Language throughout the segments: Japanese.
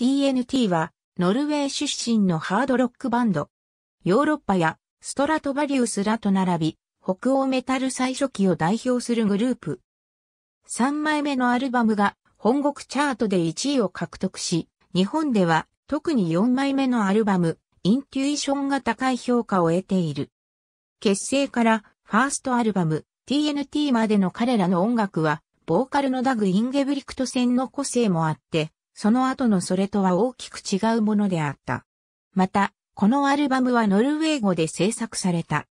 TNT は、ノルウェー出身のハードロックバンド。ヨーロッパやストラトバリウスらと並び、北欧メタル最初期を代表するグループ。3枚目のアルバムが本国チャートで1位を獲得し、日本では特に4枚目のアルバム、インテュイションが高い評価を得ている。結成からファーストアルバム TNT までの彼らの音楽は、ボーカルのダグ・インゲブリクト戦の個性もあって、その後のそれとは大きく違うものであった。また、このアルバムはノルウェー語で制作された。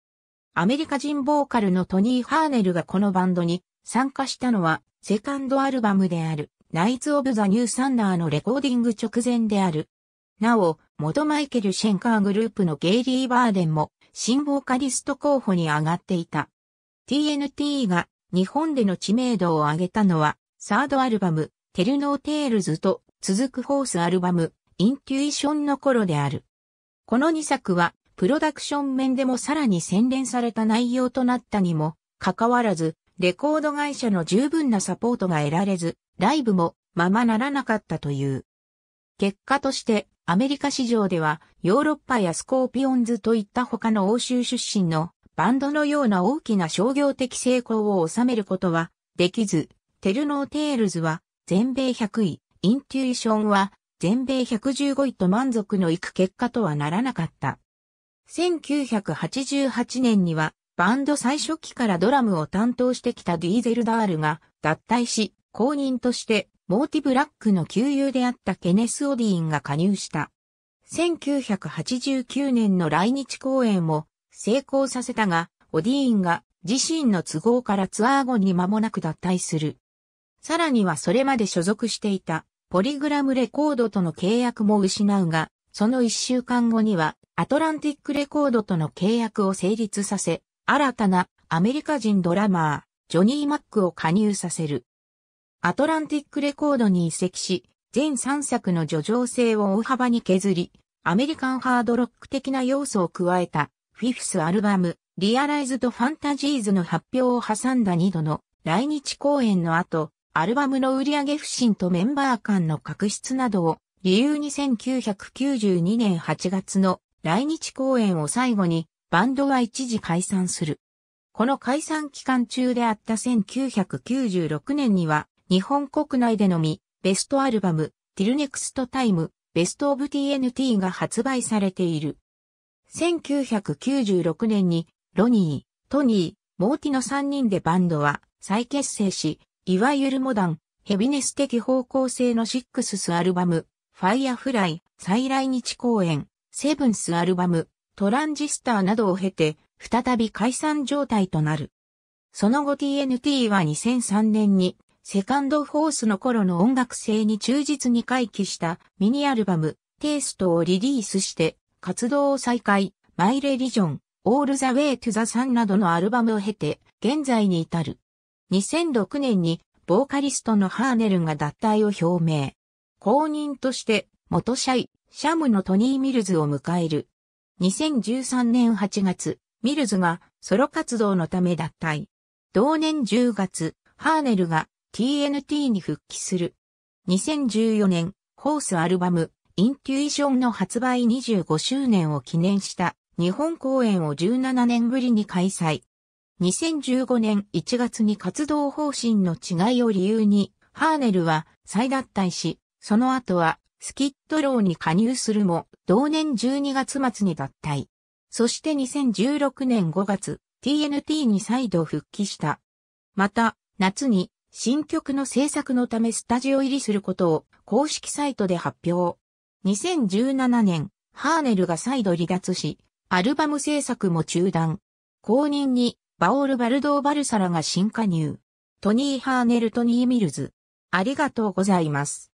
アメリカ人ボーカルのトニー・ハーネルがこのバンドに参加したのは、セカンドアルバムである、ナイツ・オブ・ザ・ニュー・サンダーのレコーディング直前である。なお、元マイケル・シェンカーグループのゲイリー・バーデンも、新ボーカリスト候補に上がっていた。TNT が日本での知名度を上げたのは、サードアルバム、テルノー・テールズと続くフォースアルバム、インテュイションの頃である。この2作は、プロダクション面でもさらに洗練された内容となったにも、かかわらず、レコード会社の十分なサポートが得られず、ライブもままならなかったという。結果として、アメリカ市場では、ヨーロッパやスコーピオンズといった他の欧州出身のバンドのような大きな商業的成功を収めることはできず、テルノーテールズは全米100位、インテューションは全米115位と満足のいく結果とはならなかった。1988年にはバンド最初期からドラムを担当してきたディーゼルダールが脱退し、公認としてモーティブラックの旧友であったケネス・オディーンが加入した。1989年の来日公演も成功させたが、オディーンが自身の都合からツアー後に間もなく脱退する。さらにはそれまで所属していたポリグラムレコードとの契約も失うが、その一週間後には、アトランティックレコードとの契約を成立させ、新たなアメリカ人ドラマー、ジョニー・マックを加入させる。アトランティックレコードに移籍し、全3作の叙情性を大幅に削り、アメリカンハードロック的な要素を加えた、フィフスアルバム、リアライズドファンタジーズの発表を挟んだ2度の来日公演の後、アルバムの売上不振とメンバー間の確執などを理由に1992年8月の来日公演を最後にバンドは一時解散する。この解散期間中であった1996年には日本国内でのみベストアルバムティルネクストタイムベストオブ TNT が発売されている。1996年にロニー、トニー、モーティの3人でバンドは再結成し、いわゆるモダン、ヘビネス的方向性のシックススアルバム、ファイアフライ、再来日公演、セブンスアルバム、トランジスターなどを経て、再び解散状態となる。その後 TNT は2003年に、セカンドフォースの頃の音楽性に忠実に回帰したミニアルバム、テイストをリリースして、活動を再開、マイレリジョン、オールザウェイトゥザサンなどのアルバムを経て、現在に至る。2006年にボーカリストのハーネルが脱退を表明。公認として元シャイ、シャムのトニー・ミルズを迎える。2013年8月、ミルズがソロ活動のため脱退。同年10月、ハーネルが TNT に復帰する。2014年、ホースアルバム、インテュイションの発売25周年を記念した日本公演を17年ぶりに開催。2015年1月に活動方針の違いを理由に、ハーネルは再脱退し、その後はスキッドローに加入するも、同年12月末に脱退。そして2016年5月、TNT に再度復帰した。また、夏に新曲の制作のためスタジオ入りすることを公式サイトで発表。2017年、ハーネルが再度離脱し、アルバム制作も中断。公認にバオール・バルドー・バルサラが新加入。トニー・ハーネル・トニー・ミルズ。ありがとうございます。